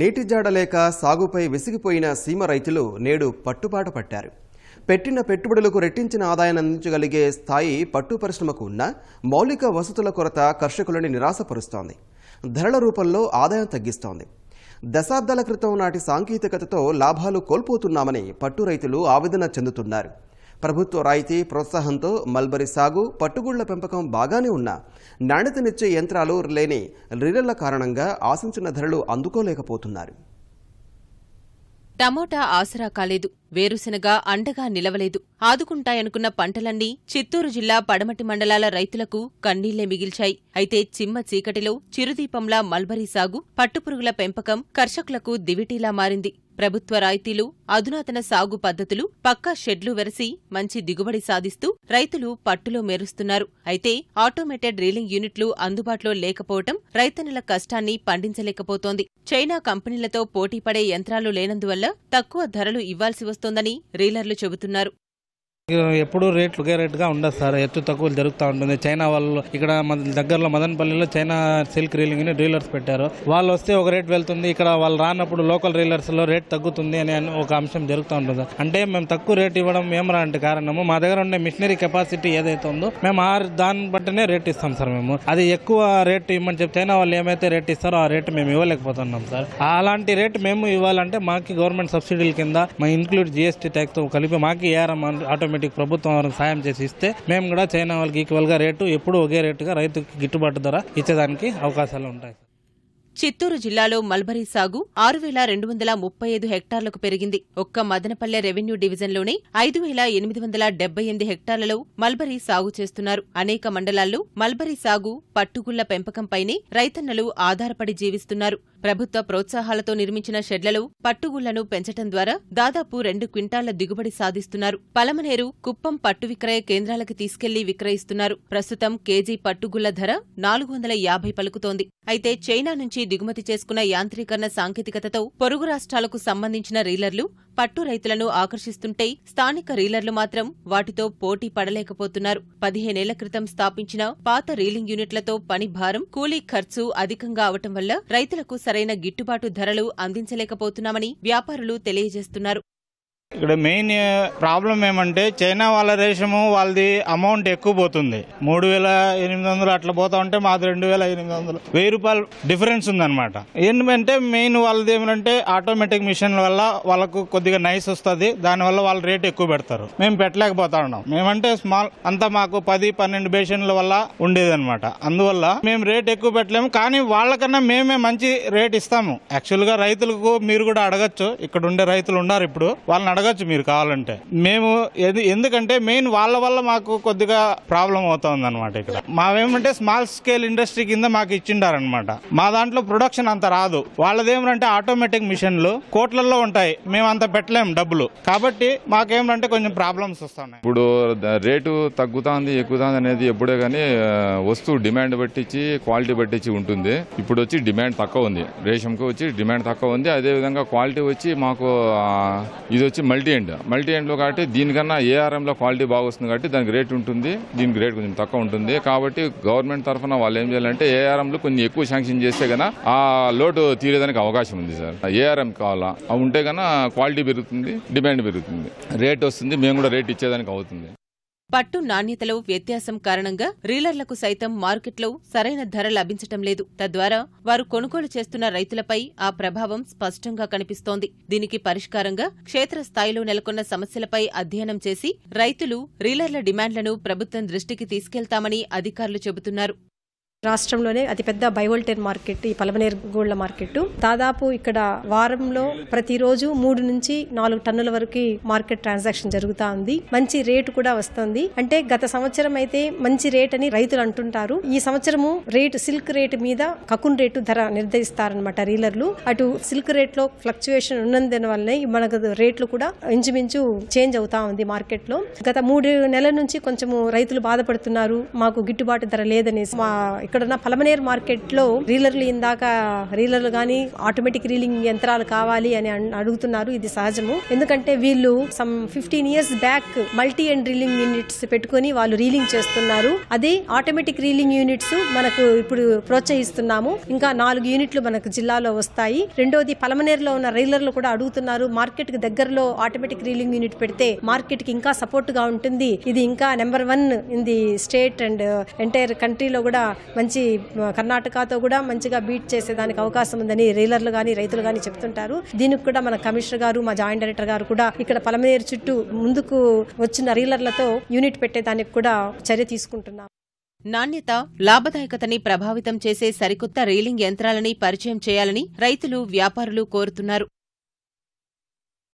నీటి జాడలేక సాగుపై విసిగిపోయిన సీమ రైతులు నేడు పట్టుబాట పట్టారు పెట్టిన పెట్టుబడులకు రెట్టించిన ఆదాయం అందించగలిగే స్థాయి పట్టు పరిశ్రమకు ఉన్న మౌలిక వసతుల కొరత కర్షకులని నిరాశపరుస్తోంది ధరల రూపంలో ఆదాయం తగ్గిస్తోంది దశాబ్దాల క్రితం నాటి సాంకేతికతతో లాభాలు కోల్పోతున్నామని పట్టు రైతులు ఆవేదన చెందుతున్నారు ప్రభుత్వ రాయితీ ప్రోత్సాహంతో మల్బరీ సాగు పట్టుగుళ్ల పెంపకం బాగానే ఉన్నా నాణ్యతనిచ్చే యంత్రాలు లేని రీలర్ల కారణంగా ఆశించిన ధరలు అందుకోలేకపోతున్నారు టమోటా ఆసరా కాలేదు వేరుశనగ అండగా నిలవలేదు ఆదుకుంటాయనుకున్న పంటలన్నీ చిత్తూరు జిల్లా పడమటి మండలాల రైతులకు కన్నీళ్లే మిగిల్చాయి అయితే చిమ్మ చీకటిలో చిరుదీపంలా మల్బరీ సాగు పట్టుపురుగుల పెంపకం కర్షకులకు దివిటీలా మారింది ప్రభుత్వ రాయితీలు అధునాతన సాగు పద్ధతులు పక్కా షెడ్లు వెరసి మంచి దిగుబడి సాధిస్తూ రైతులు పట్టులో మెరుస్తున్నారు అయితే ఆటోమేటెడ్ రీలింగ్ యూనిట్లు అందుబాటులో లేకపోవటం రైతన్నుల కష్టాన్ని పండించలేకపోతోంది చైనా కంపెనీలతో పోటీపడే యంత్రాలు లేనందువల్ల తక్కువ ధరలు ఇవ్వాల్సి వస్తోందని రీలర్లు చెబుతున్నారు ఎప్పుడు రేట్లు ఒకే రేట్గా ఉండదు సార్ ఎత్తు తక్కువలు జరుగుతూ ఉంటుంది చైనా వాళ్ళు ఇక్కడ దగ్గరలో మదనపల్లిలో చైనా సిల్క్ రీలింగ్ డీలర్స్ పెట్టారు వాళ్ళు వస్తే ఒక రేట్ వెళ్తుంది ఇక్కడ వాళ్ళు రానప్పుడు లోకల్ రీలర్స్లో రేట్ తగ్గుతుంది అనే ఒక అంశం జరుగుతూ ఉంటుంది అంటే మేము తక్కువ రేట్ ఇవ్వడం ఏం రాంటి కారణము మా దగ్గర ఉండే మిషనరీ కెపాసిటీ ఏదైతే ఉందో మేము ఆ దాన్ని బట్టనే రేట్ ఇస్తాం సార్ మేము అది ఎక్కువ రేట్ ఇవ్వమని చెప్పి చైనా వాళ్ళు ఏమైతే రేట్ ఇస్తారో ఆ రేట్ మేము ఇవ్వలేకపోతున్నాం సార్ అలాంటి రేట్ మేము ఇవ్వాలంటే మాకి గవర్నమెంట్ సబ్సిడీల కింద మా ఇంక్లూడ్ జిఎస్టీ ట్యాక్స్తో కలిపి మాకి ఏఆర్ఎం ఆటో ఆటోమేటిక్ ప్రభుత్వం వారికి సాయం చేసి ఇస్తే మేము కూడా చైనా వాళ్ళకి గా రేటు ఎప్పుడు ఒకే రేటుగా రైతుకి గిట్టుబాటు ధర ఇచ్చేదానికి అవకాశాలు ఉంటాయి చిత్తూరు జిల్లాలో మల్బరీ సాగు ఆరు వేల రెండు వందల ముప్పై ఐదు హెక్టార్లకు పెరిగింది ఒక్క మదనపల్లె రెవెన్యూ డివిజన్లోనే ఐదు వేల ఎనిమిది వందల డెబ్బై ఎనిమిది హెక్టార్లలో మల్బరీ సాగు చేస్తున్నారు అనేక మండలాల్లో మల్బరీ సాగు పట్టుగుళ్ల పెంపకంపైనే రైతన్నలు ఆధారపడి జీవిస్తున్నారు ప్రభుత్వ ప్రోత్సాహాలతో నిర్మించిన షెడ్లలో పట్టుగుళ్లను పెంచటం ద్వారా దాదాపు రెండు క్వింటాళ్ల దిగుబడి సాధిస్తున్నారు పలమనేరు కుప్పం పట్టు విక్రయ కేంద్రాలకు తీసుకెళ్లి విక్రయిస్తున్నారు ప్రస్తుతం కేజీ పట్టుగుళ్ల ధర నాలుగు వందల యాభై పలుకుతోంది అయితే చైనా నుంచి దిగుమతి చేసుకున్న యాంత్రీకరణ సాంకేతికతతో పొరుగు రాష్ట్రాలకు సంబంధించిన రీలర్లు పట్టు రైతులను ఆకర్షిస్తుంటే స్థానిక రీలర్లు మాత్రం వాటితో పోటీ పడలేకపోతున్నారు పదిహేనేళ్ల క్రితం స్థాపించిన పాత రీలింగ్ యూనిట్లతో పని భారం కూలీ ఖర్చు అధికంగా అవటం వల్ల రైతులకు సరైన గిట్టుబాటు ధరలు అందించలేకపోతున్నామని వ్యాపారులు తెలియజేస్తున్నారు ఇక్కడ మెయిన్ ప్రాబ్లం eh, ఏమంటే చైనా వాళ్ళ రేషము వాళ్ళది అమౌంట్ ఎక్కువ పోతుంది మూడు వేల ఎనిమిది వందలు అట్లా పోతా ఉంటే మాది రెండు వేల ఎనిమిది వందలు వెయ్యి రూపాయలు డిఫరెన్స్ ఉందన్నమాట ఎందుకంటే మెయిన్ వాళ్ళది ఏమంటే ఆటోమేటిక్ మిషన్ వల్ల వాళ్ళకు కొద్దిగా నైస్ వస్తుంది దానివల్ల వాళ్ళు రేట్ ఎక్కువ పెడతారు మేము పెట్టలేకపోతా ఉన్నాం మేమంటే స్మాల్ అంతా మాకు పది పన్నెండు బేషన్ల వల్ల అనమాట అందువల్ల మేము రేట్ ఎక్కువ పెట్టలేము కానీ వాళ్ళకన్నా మేమే మంచి రేట్ ఇస్తాము యాక్చువల్గా రైతులకు మీరు కూడా అడగచ్చు ఇక్కడ ఉండే రైతులు ఉన్నారు ఇప్పుడు వాళ్ళని అడగ అడగచ్చు మీరు కావాలంటే మేము ఎందుకంటే మెయిన్ వాళ్ళ వల్ల మాకు కొద్దిగా ప్రాబ్లం అవుతుంది అనమాట ఇక్కడ మావేమంటే స్మాల్ స్కేల్ ఇండస్ట్రీ కింద మాకు ఇచ్చిండారనమాట మా దాంట్లో ప్రొడక్షన్ అంత రాదు వాళ్ళదేమంటే ఆటోమేటిక్ మిషన్లు కోట్లలో ఉంటాయి మేము అంత పెట్టలేం డబ్బులు కాబట్టి మాకేమంటే కొంచెం ప్రాబ్లమ్స్ వస్తున్నాయి ఇప్పుడు రేటు తగ్గుతుంది ఎక్కుతుంది అనేది ఎప్పుడే కానీ వస్తువు డిమాండ్ పట్టించి క్వాలిటీ పట్టించి ఉంటుంది ఇప్పుడు వచ్చి డిమాండ్ తక్కువ ఉంది కు వచ్చి డిమాండ్ తక్కువ ఉంది అదే విధంగా క్వాలిటీ వచ్చి మాకు ఇది వచ్చి మల్టీ ఎండ్ మల్టీ ఎండ్లో కాబట్టి దీనికన్నా ఏఆర్ఎంలో క్వాలిటీ బాగుస్తుంది కాబట్టి దానికి రేట్ ఉంటుంది దీనికి రేట్ కొంచెం తక్కువ ఉంటుంది కాబట్టి గవర్నమెంట్ తరఫున వాళ్ళు ఏం చేయాలంటే ఏఆర్ఎంలు కొన్ని ఎక్కువ శాంక్షన్ చేస్తే కన్నా ఆ లోటు తీరేదానికి అవకాశం ఉంది సార్ ఏఆర్ఎం కావాలా అవి ఉంటే కన్నా క్వాలిటీ పెరుగుతుంది డిమాండ్ పెరుగుతుంది రేట్ వస్తుంది మేము కూడా రేట్ ఇచ్చేదానికి అవుతుంది పట్టు నాణ్యతలో వ్యత్యాసం కారణంగా రీలర్లకు సైతం మార్కెట్లో సరైన ధర లభించటం లేదు తద్వారా వారు కొనుగోలు చేస్తున్న రైతులపై ఆ ప్రభావం స్పష్టంగా కనిపిస్తోంది దీనికి పరిష్కారంగా క్షేత్రస్థాయిలో నెలకొన్న సమస్యలపై అధ్యయనం చేసి రైతులు రీలర్ల డిమాండ్లను ప్రభుత్వం దృష్టికి తీసుకెళ్తామని అధికారులు చెబుతున్నారు రాష్ట్రంలోనే అతిపెద్ద బయోల్టెన్ మార్కెట్ ఈ పలమనేర్ గోళ్ల మార్కెట్ దాదాపు ఇక్కడ వారంలో ప్రతిరోజు మూడు నుంచి నాలుగు టన్నుల వరకు మార్కెట్ ట్రాన్సాక్షన్ జరుగుతా ఉంది మంచి రేటు కూడా వస్తుంది అంటే గత సంవత్సరం అయితే మంచి రేట్ అని రైతులు అంటుంటారు ఈ సంవత్సరము రేటు సిల్క్ రేటు మీద కకున్ రేటు ధర నిర్ధరిస్తారనమాట రీలర్లు అటు సిల్క్ రేట్ లో ఫ్లక్చువేషన్ ఉన్నందున వల్లనే మనకు రేట్లు కూడా ఇంచుమించు చేంజ్ అవుతా ఉంది మార్కెట్ లో గత మూడు నెలల నుంచి కొంచెము రైతులు బాధపడుతున్నారు మాకు గిట్టుబాటు ధర లేదనేసి మా ఇక్కడున్న పలమనేర్ మార్కెట్ లో రీలర్లు ఇందాక రీలర్లు కానీ ఆటోమేటిక్ రీలింగ్ యంత్రాలు కావాలి అని అడుగుతున్నారు ఇది సహజము ఎందుకంటే వీళ్ళు some fifteen years back multi end reeling units పెట్టుకుని వాళ్ళు రీలింగ్ చేస్తున్నారు అది ఆటోమేటిక్ రీలింగ్ యూనిట్స్ మనకు ఇప్పుడు ప్రోత్సహిస్తున్నాము ఇంకా నాలుగు యూనిట్లు మనకు జిల్లాలో వస్తాయి రెండోది పలమనేర్ లో ఉన్న రీలర్లు కూడా అడుగుతున్నారు మార్కెట్ కి దగ్గరలో ఆటోమేటిక్ రీలింగ్ యూనిట్ పెడితే మార్కెట్ కి ఇంకా సపోర్ట్ గా ఉంటుంది ఇది ఇంకా number one in the state and entire కంట్రీలో కూడా మంచి కర్ణాటకతో కూడా మంచిగా బీట్ చేసేదానికి అవకాశం ఉందని రీలర్లు కానీ రైతులు కానీ చెప్తుంటారు దీనికి కూడా మన కమిషనర్ గారు మా జాయింట్ డైరెక్టర్ గారు కూడా ఇక్కడ పలమనేరు చుట్టూ ముందుకు వచ్చిన రీలర్లతో యూనిట్ పెట్టేదానికి కూడా చర్య తీసుకుంటున్నాం నాణ్యత లాభదాయకతని ప్రభావితం చేసే సరికొత్త రీలింగ్ యంత్రాలని పరిచయం చేయాలని రైతులు వ్యాపారులు కోరుతున్నారు